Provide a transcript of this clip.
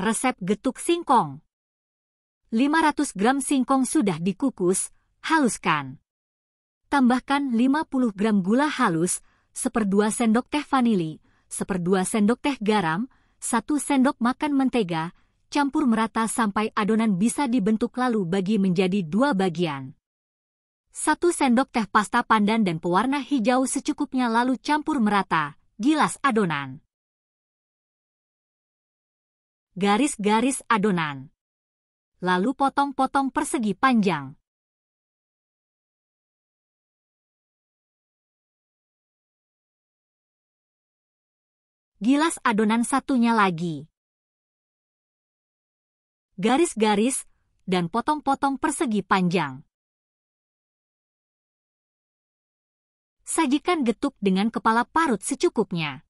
Resep getuk singkong. 500 gram singkong sudah dikukus, haluskan. Tambahkan 50 gram gula halus, seperdua sendok teh vanili, seperdua sendok teh garam, 1 sendok makan mentega, campur merata sampai adonan bisa dibentuk lalu bagi menjadi dua bagian. 1 sendok teh pasta pandan dan pewarna hijau secukupnya lalu campur merata, gilas adonan garis-garis adonan. Lalu potong-potong persegi panjang. Gilas adonan satunya lagi. Garis-garis dan potong-potong persegi panjang. Sajikan getuk dengan kepala parut secukupnya.